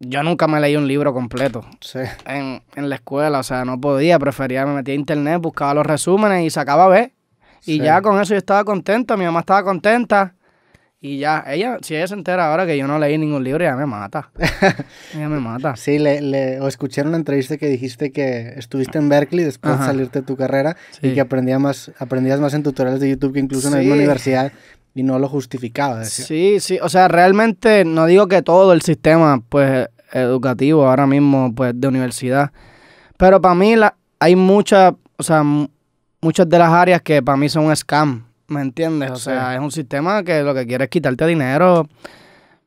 yo nunca me leí un libro completo en, la escuela, o sea, no podía, prefería, me metía a internet, buscaba los resúmenes y sacaba a ver. Y ya con eso yo estaba contento, mi mamá estaba contenta. Y ya, ella, si ella se entera ahora que yo no leí ningún libro, ya me mata. ella me mata. Sí, le, o escuché en una entrevista que dijiste que estuviste en Berkeley después de salirte de tu carrera y que aprendías más, aprendías más en tutoriales de YouTube que incluso en la universidad y no lo justificaba. Sí, sí, o sea, realmente no digo que todo el sistema pues educativo ahora mismo pues de universidad, pero para mí la, hay muchas, o sea, muchas de las áreas que para mí son un scam, ¿me entiendes? O sea, es un sistema que lo que quiere es quitarte dinero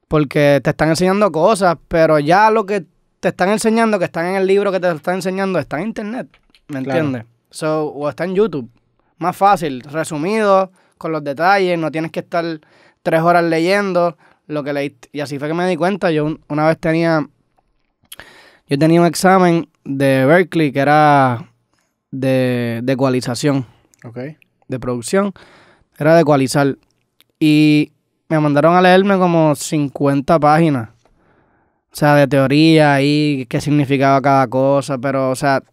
porque te están enseñando cosas, pero ya lo que te están enseñando, que están en el libro que te están enseñando, está en internet, ¿me entiendes? o está en YouTube. Más fácil, resumido, con los detalles, no tienes que estar tres horas leyendo lo que leí Y así fue que me di cuenta. Yo una vez tenía. Yo tenía un examen de Berkeley que era de, de ecualización. Ok. De producción. Era de ecualizar. Y me mandaron a leerme como 50 páginas. O sea, de teoría y qué significaba cada cosa. Pero, o sea,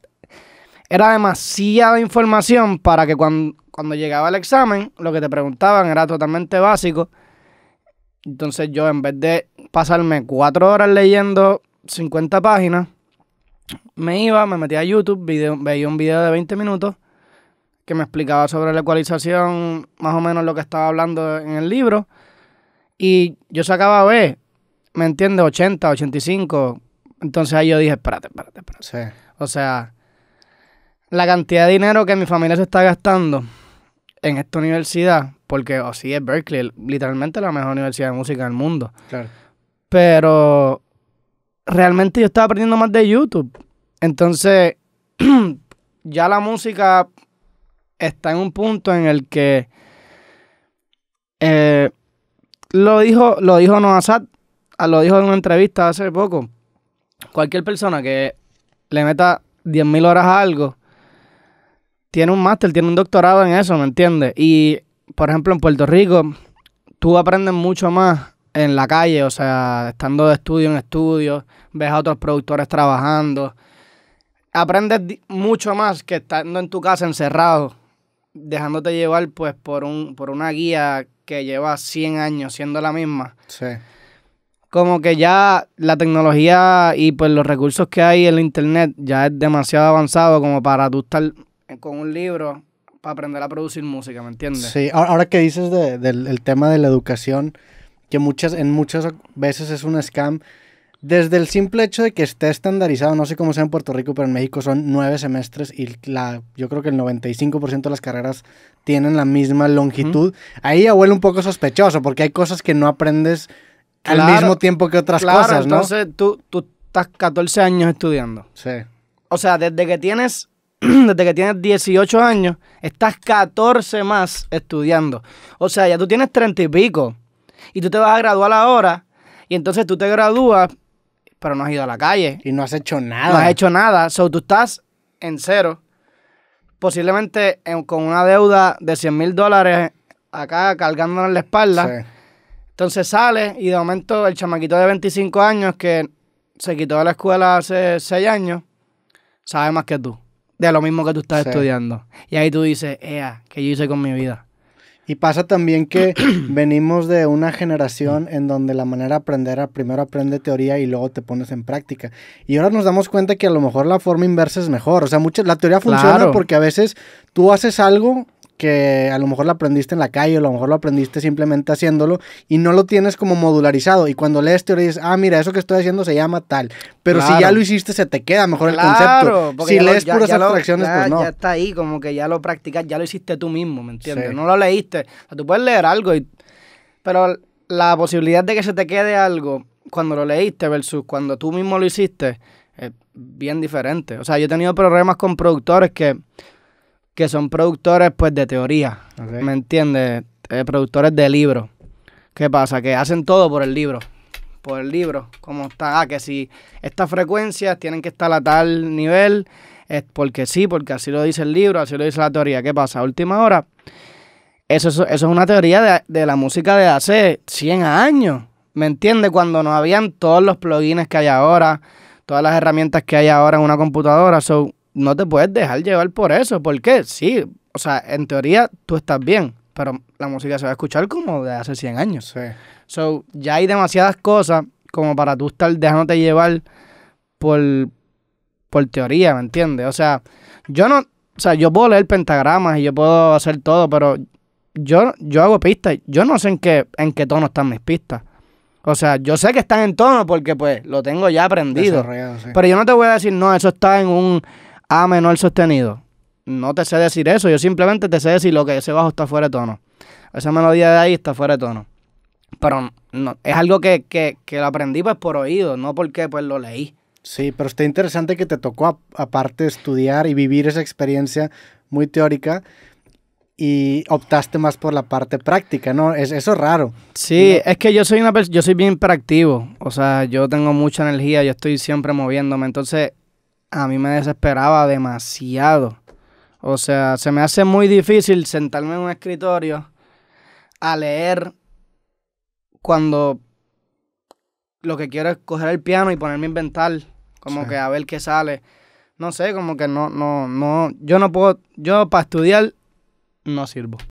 era demasiada información para que cuando, cuando llegaba el examen, lo que te preguntaban era totalmente básico. Entonces yo en vez de pasarme cuatro horas leyendo 50 páginas, me iba, me metía a YouTube, veía un video de 20 minutos que me explicaba sobre la ecualización, más o menos lo que estaba hablando en el libro. Y yo sacaba B, ¿me entiendes? 80, 85. Entonces ahí yo dije, espérate, espérate, espérate. O sea, la cantidad de dinero que mi familia se está gastando en esta universidad, porque así oh, es Berkeley, literalmente la mejor universidad de música del mundo. Claro. Pero realmente yo estaba aprendiendo más de YouTube. Entonces, ya la música está en un punto en el que eh, lo dijo, lo dijo ah, lo dijo en una entrevista hace poco. Cualquier persona que le meta 10.000 horas a algo, tiene un máster, tiene un doctorado en eso, ¿me entiendes? Y, por ejemplo, en Puerto Rico, tú aprendes mucho más en la calle, o sea, estando de estudio en estudio, ves a otros productores trabajando. Aprendes mucho más que estando en tu casa encerrado, dejándote llevar pues por, un, por una guía que lleva 100 años siendo la misma. Sí. Como que ya la tecnología y pues los recursos que hay en el internet ya es demasiado avanzado como para tú estar eh, con un libro para aprender a producir música, ¿me entiendes? Sí, ahora que dices del tema de la educación, que muchas, en muchas veces es un scam, desde el simple hecho de que esté estandarizado, no sé cómo sea en Puerto Rico, pero en México son nueve semestres y yo creo que el 95% de las carreras tienen la misma longitud, ahí ya huele un poco sospechoso, porque hay cosas que no aprendes al mismo tiempo que otras cosas, ¿no? Entonces tú, tú estás 14 años estudiando. Sí. O sea, desde que tienes desde que tienes 18 años, estás 14 más estudiando. O sea, ya tú tienes 30 y pico. Y tú te vas a graduar ahora. Y entonces tú te gradúas, pero no has ido a la calle. Y no has hecho nada. No has hecho nada. So, tú estás en cero. Posiblemente con una deuda de 100 mil dólares acá cargándonos en la espalda. Entonces sale y de momento el chamaquito de 25 años que se quitó de la escuela hace 6 años sabe más que tú de lo mismo que tú estás estudiando. Y ahí tú dices, ea, ¿qué yo hice con mi vida? Y pasa también que venimos de una generación en donde la manera de aprender primero aprende teoría y luego te pones en práctica. Y ahora nos damos cuenta que a lo mejor la forma inversa es mejor. O sea, la teoría funciona porque a veces tú haces algo que a lo mejor lo aprendiste en la calle, o a lo mejor lo aprendiste simplemente haciéndolo y no lo tienes como modularizado. Y cuando lees teoría dices, ah, mira, eso que estoy haciendo se llama tal. Pero si ya lo hiciste, se te queda mejor el concepto. Si lees ya, puras pues no. Ya está ahí, como que ya lo practicas, ya lo hiciste tú mismo, ¿me entiendes? No lo leíste. O sea, tú puedes leer algo, pero la posibilidad de que se te quede algo cuando lo leíste versus cuando tú mismo lo hiciste es bien diferente. O sea, yo he tenido problemas con productores que que son productores pues de teoría, ¿me entiendes? Eh, productores de libros. ¿Qué pasa? Que hacen todo por el libro. Por el libro, como está. Ah, que si estas frecuencias tienen que estar a tal nivel, es porque sí, porque así lo dice el libro, así lo dice la teoría. ¿Qué pasa? última hora, eso, eso, es una teoría de, la música de hace 100 años. ¿Me entiendes? Cuando no habían todos los plugins que hay ahora, todas las herramientas que hay ahora en una computadora. So, no te puedes dejar llevar por eso. ¿Por qué? Sí, o sea, en teoría tú estás bien, pero la música se va a escuchar como de hace 100 años. Sí. So, ya hay demasiadas cosas como para tú estar dejándote llevar por, por teoría, ¿me entiendes? O sea, yo no, o sea, yo puedo leer pentagramas y yo puedo hacer todo, pero yo, yo hago pistas, yo no sé en qué, en qué tono están mis pistas. O sea, yo sé que están en tono porque pues lo tengo ya aprendido. Pero yo no te voy a decir, no, eso está en un a menor sostenido. No te sé decir eso, yo simplemente te sé decir lo que ese bajo está fuera de tono. Esa melodía de ahí está fuera de tono. Pero no, es algo que, lo aprendí pues por oído, no porque pues lo leí. Sí, pero está interesante que te tocó aparte estudiar y vivir esa experiencia muy teórica y optaste más por la parte práctica, ¿no? Es, eso es raro. Sí, es que yo soy una yo soy bien práctico. o sea, yo tengo mucha energía, yo estoy siempre moviéndome, entonces a mí me desesperaba demasiado. O sea, se me hace muy difícil sentarme en un escritorio a leer cuando lo que quiero es coger el piano y ponerme a inventar, como que a ver qué sale. No sé, como que no, no, no, yo no puedo, yo para estudiar no sirvo.